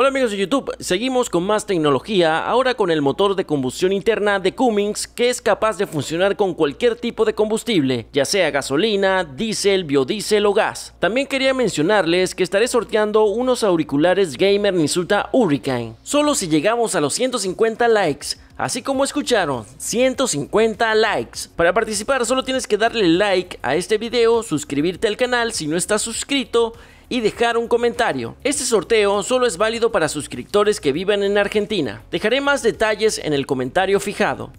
Hola amigos de YouTube, seguimos con más tecnología, ahora con el motor de combustión interna de Cummings que es capaz de funcionar con cualquier tipo de combustible, ya sea gasolina, diésel, biodiesel o gas. También quería mencionarles que estaré sorteando unos auriculares gamer Nisuta Hurricane, solo si llegamos a los 150 likes. Así como escucharon, 150 likes. Para participar solo tienes que darle like a este video, suscribirte al canal si no estás suscrito y dejar un comentario. Este sorteo solo es válido para suscriptores que viven en Argentina. Dejaré más detalles en el comentario fijado.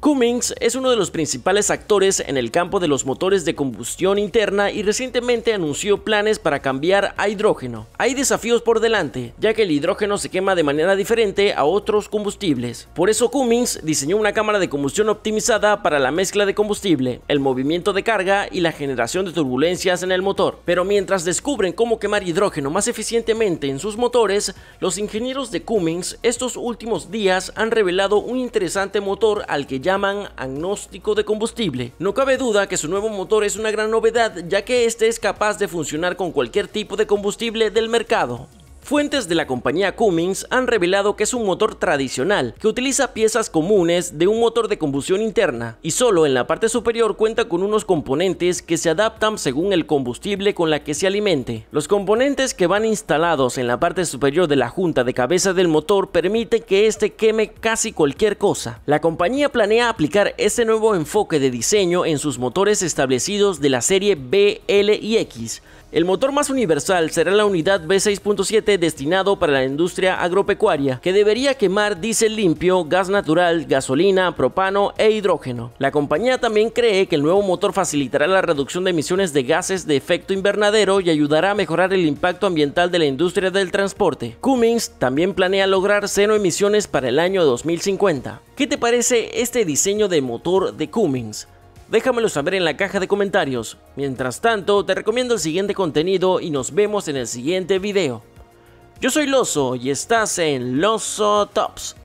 Cummings es uno de los principales actores en el campo de los motores de combustión interna y recientemente anunció planes para cambiar a hidrógeno. Hay desafíos por delante, ya que el hidrógeno se quema de manera diferente a otros combustibles. Por eso Cummings diseñó una cámara de combustión optimizada para la mezcla de combustible, el movimiento de carga y la generación de turbulencias en el motor. Pero mientras descubren cómo quemar hidrógeno más eficientemente en sus motores, los ingenieros de Cummings estos últimos días han revelado un interesante motor al que ya llaman agnóstico de combustible. No cabe duda que su nuevo motor es una gran novedad ya que este es capaz de funcionar con cualquier tipo de combustible del mercado. Fuentes de la compañía Cummins han revelado que es un motor tradicional que utiliza piezas comunes de un motor de combustión interna y solo en la parte superior cuenta con unos componentes que se adaptan según el combustible con la que se alimente. Los componentes que van instalados en la parte superior de la junta de cabeza del motor permite que éste queme casi cualquier cosa. La compañía planea aplicar este nuevo enfoque de diseño en sus motores establecidos de la serie B, L y X. El motor más universal será la unidad B6.7 destinado para la industria agropecuaria, que debería quemar diésel limpio, gas natural, gasolina, propano e hidrógeno. La compañía también cree que el nuevo motor facilitará la reducción de emisiones de gases de efecto invernadero y ayudará a mejorar el impacto ambiental de la industria del transporte. Cummings también planea lograr cero emisiones para el año 2050. ¿Qué te parece este diseño de motor de Cummings? Déjamelo saber en la caja de comentarios. Mientras tanto, te recomiendo el siguiente contenido y nos vemos en el siguiente video. Yo soy Loso y estás en Loso Tops.